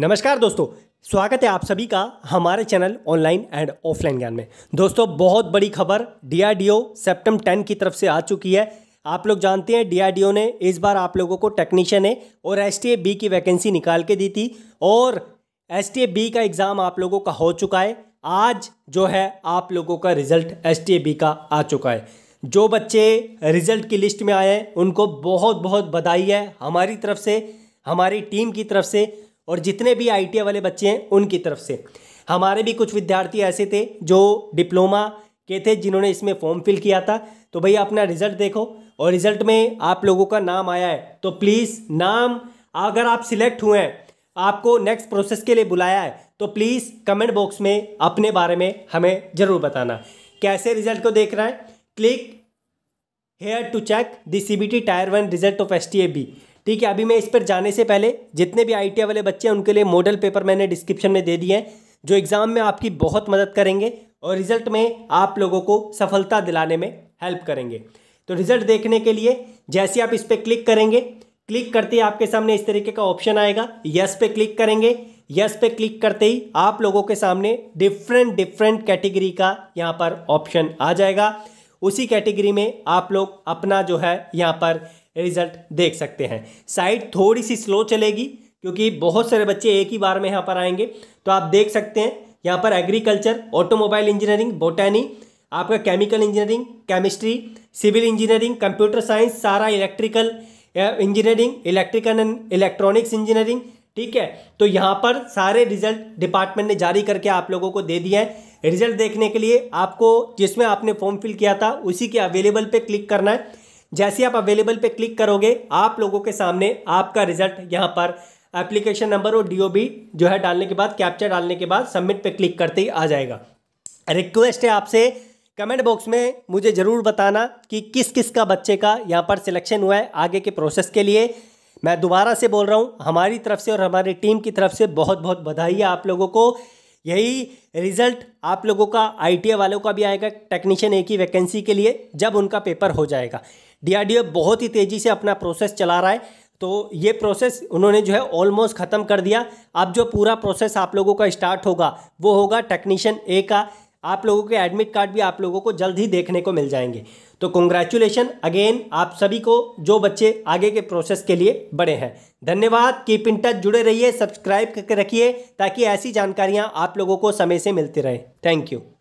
नमस्कार दोस्तों स्वागत है आप सभी का हमारे चैनल ऑनलाइन एंड ऑफलाइन ज्ञान में दोस्तों बहुत बड़ी खबर डीआरडीओ सेप्टम 10 की तरफ से आ चुकी है आप लोग जानते हैं डीआरडीओ ने इस बार आप लोगों को टेक्नीशियन ए और एस बी की वैकेंसी निकाल के दी थी और एस बी का एग्ज़ाम आप लोगों का हो चुका है आज जो है आप लोगों का रिजल्ट एस बी का आ चुका है जो बच्चे रिजल्ट की लिस्ट में आए हैं उनको बहुत बहुत बधाई है हमारी तरफ से हमारी टीम की तरफ से और जितने भी आई वाले बच्चे हैं उनकी तरफ से हमारे भी कुछ विद्यार्थी ऐसे थे जो डिप्लोमा के थे जिन्होंने इसमें फॉर्म फिल किया था तो भैया अपना रिजल्ट देखो और रिजल्ट में आप लोगों का नाम आया है तो प्लीज़ नाम अगर आप सिलेक्ट हुए हैं आपको नेक्स्ट प्रोसेस के लिए बुलाया है तो प्लीज़ कमेंट बॉक्स में अपने बारे में हमें ज़रूर बताना कैसे रिजल्ट को देख रहा है click here to check the C B T tier one result of S T A B ठीक है अभी मैं इस पर जाने से पहले जितने भी आई वाले बच्चे हैं उनके लिए मॉडल पेपर मैंने डिस्क्रिप्शन में दे दिए हैं जो एग्ज़ाम में आपकी बहुत मदद करेंगे और रिजल्ट में आप लोगों को सफलता दिलाने में हेल्प करेंगे तो रिजल्ट देखने के लिए जैसे आप इस पर क्लिक करेंगे क्लिक करते ही आपके सामने इस तरीके का ऑप्शन आएगा यस पे क्लिक करेंगे यस पे क्लिक करते ही आप लोगों के सामने डिफरेंट डिफरेंट कैटेगरी का यहाँ पर ऑप्शन आ जाएगा उसी कैटेगरी में आप लोग अपना जो है यहाँ पर रिजल्ट देख सकते हैं साइट थोड़ी सी स्लो चलेगी क्योंकि बहुत सारे बच्चे एक ही बार में यहाँ पर आएंगे तो आप देख सकते हैं यहाँ पर एग्रीकल्चर ऑटोमोबाइल इंजीनियरिंग बोटैनी आपका chemical engineering chemistry civil engineering computer science सारा electrical engineering electrical and electronics engineering ठीक है तो यहाँ पर सारे रिजल्ट डिपार्टमेंट ने जारी करके आप लोगों को दे दिया है रिजल्ट देखने के लिए आपको जिसमें आपने फॉर्म फिल किया था उसी के अवेलेबल पर क्लिक करना है जैसे आप अवेलेबल पे क्लिक करोगे आप लोगों के सामने आपका रिजल्ट यहाँ पर एप्लीकेशन नंबर और डीओबी जो है डालने के बाद कैप्चर डालने के बाद सबमिट पे क्लिक करते ही आ जाएगा रिक्वेस्ट है आपसे कमेंट बॉक्स में मुझे ज़रूर बताना कि किस किस का बच्चे का यहाँ पर सिलेक्शन हुआ है आगे के प्रोसेस के लिए मैं दोबारा से बोल रहा हूँ हमारी तरफ से और हमारी टीम की तरफ से बहुत बहुत बधाई है आप लोगों को यही रिजल्ट आप लोगों का आईटीए वालों का भी आएगा टेक्नीशियन एक ही वैकेंसी के लिए जब उनका पेपर हो जाएगा डीआरडीओ बहुत ही तेज़ी से अपना प्रोसेस चला रहा है तो ये प्रोसेस उन्होंने जो है ऑलमोस्ट ख़त्म कर दिया अब जो पूरा प्रोसेस आप लोगों का स्टार्ट होगा वो होगा टेक्नीशियन ए का आप लोगों के एडमिट कार्ड भी आप लोगों को जल्द ही देखने को मिल जाएंगे तो कॉन्ग्रेचुलेशन अगेन आप सभी को जो बच्चे आगे के प्रोसेस के लिए बड़े हैं धन्यवाद कीप इन टच जुड़े रहिए सब्सक्राइब करके रखिए ताकि ऐसी जानकारियाँ आप लोगों को समय से मिलती रहे थैंक यू